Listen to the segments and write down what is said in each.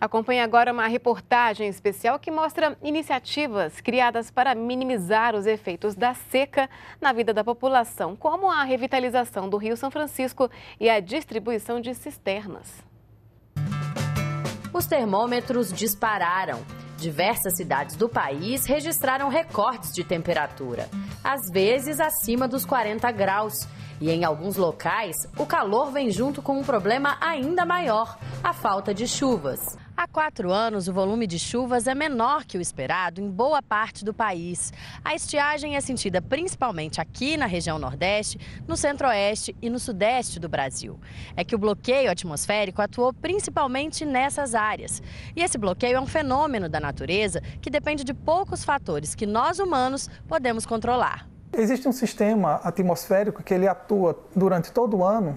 Acompanhe agora uma reportagem especial que mostra iniciativas criadas para minimizar os efeitos da seca na vida da população, como a revitalização do Rio São Francisco e a distribuição de cisternas. Os termômetros dispararam. Diversas cidades do país registraram recordes de temperatura, às vezes acima dos 40 graus. E em alguns locais, o calor vem junto com um problema ainda maior: a falta de chuvas. Há quatro anos, o volume de chuvas é menor que o esperado em boa parte do país. A estiagem é sentida principalmente aqui na região Nordeste, no Centro-Oeste e no Sudeste do Brasil. É que o bloqueio atmosférico atuou principalmente nessas áreas. E esse bloqueio é um fenômeno da natureza que depende de poucos fatores que nós humanos podemos controlar. Existe um sistema atmosférico que ele atua durante todo o ano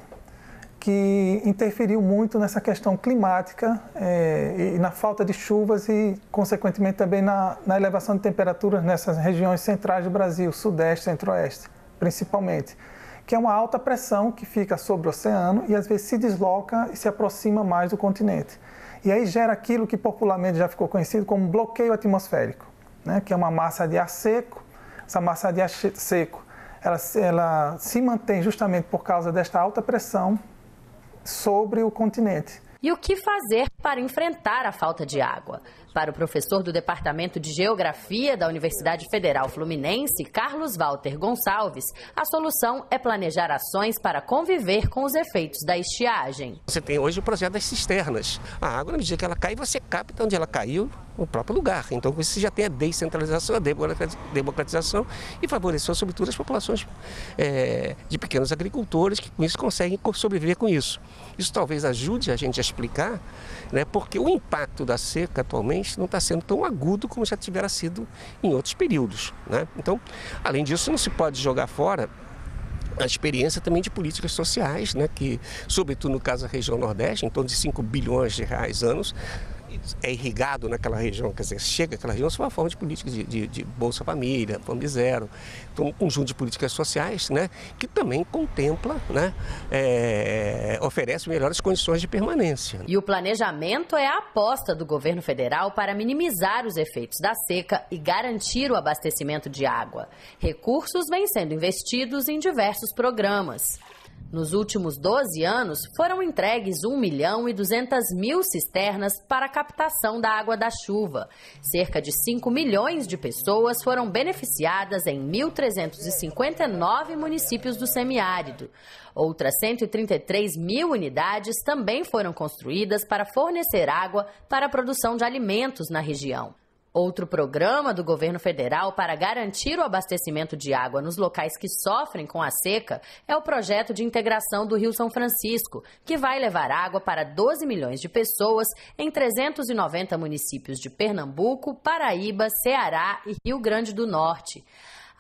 que interferiu muito nessa questão climática é, e na falta de chuvas e, consequentemente, também na, na elevação de temperaturas nessas regiões centrais do Brasil, sudeste, centro-oeste, principalmente, que é uma alta pressão que fica sobre o oceano e às vezes se desloca e se aproxima mais do continente. E aí gera aquilo que popularmente já ficou conhecido como bloqueio atmosférico, né, que é uma massa de ar seco essa massa de ar seco, ela, ela se mantém justamente por causa desta alta pressão sobre o continente. E o que fazer para enfrentar a falta de água? Para o professor do Departamento de Geografia da Universidade Federal Fluminense, Carlos Walter Gonçalves, a solução é planejar ações para conviver com os efeitos da estiagem. Você tem hoje o projeto das cisternas. A água, na medida que ela cai, você capta onde ela caiu o próprio lugar. Então, você já tem a descentralização, a democratização e favoreceu, sobretudo, as populações é, de pequenos agricultores que, com isso, conseguem sobreviver com isso. Isso talvez ajude a gente a explicar, né, porque o impacto da seca atualmente não está sendo tão agudo como já tivera sido em outros períodos. Né? Então, além disso, não se pode jogar fora a experiência também de políticas sociais, né, que, sobretudo no caso da região Nordeste, em torno de 5 bilhões de reais anos, é irrigado naquela região, quer dizer, chega aquela região É uma forma de política de, de, de, Bolsa Família, Fome Zero, então, um conjunto de políticas sociais, né, que também contempla, né, é, oferece melhores condições de permanência. E o planejamento é a aposta do governo federal para minimizar os efeitos da seca e garantir o abastecimento de água. Recursos vêm sendo investidos em diversos programas. Nos últimos 12 anos, foram entregues 1 milhão e 200 mil cisternas para a captação da água da chuva. Cerca de 5 milhões de pessoas foram beneficiadas em 1.359 municípios do semiárido. Outras 133 mil unidades também foram construídas para fornecer água para a produção de alimentos na região. Outro programa do governo federal para garantir o abastecimento de água nos locais que sofrem com a seca é o projeto de integração do Rio São Francisco, que vai levar água para 12 milhões de pessoas em 390 municípios de Pernambuco, Paraíba, Ceará e Rio Grande do Norte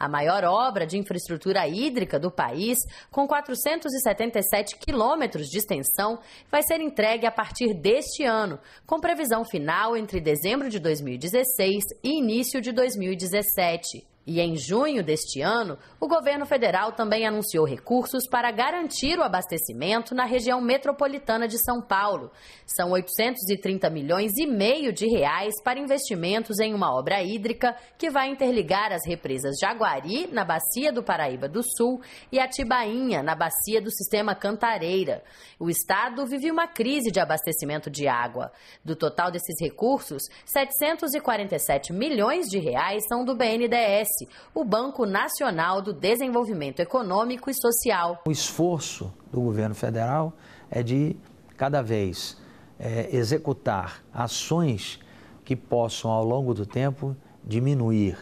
a maior obra de infraestrutura hídrica do país, com 477 quilômetros de extensão, vai ser entregue a partir deste ano, com previsão final entre dezembro de 2016 e início de 2017. E em junho deste ano, o governo federal também anunciou recursos para garantir o abastecimento na região metropolitana de São Paulo. São 830 milhões e meio de reais para investimentos em uma obra hídrica que vai interligar as represas Jaguari, na bacia do Paraíba do Sul, e Atibainha, na bacia do sistema Cantareira. O estado vive uma crise de abastecimento de água. Do total desses recursos, 747 milhões de reais são do BNDES BNDES, o Banco Nacional do Desenvolvimento Econômico e Social. O esforço do governo federal é de, cada vez, é, executar ações que possam, ao longo do tempo, diminuir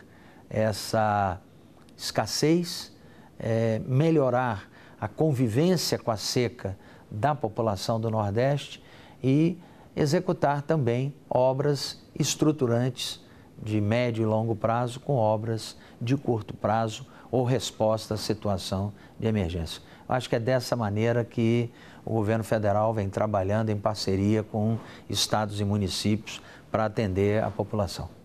essa escassez, é, melhorar a convivência com a seca da população do Nordeste e executar também obras estruturantes de médio e longo prazo com obras de curto prazo ou resposta à situação de emergência. Acho que é dessa maneira que o governo federal vem trabalhando em parceria com estados e municípios para atender a população.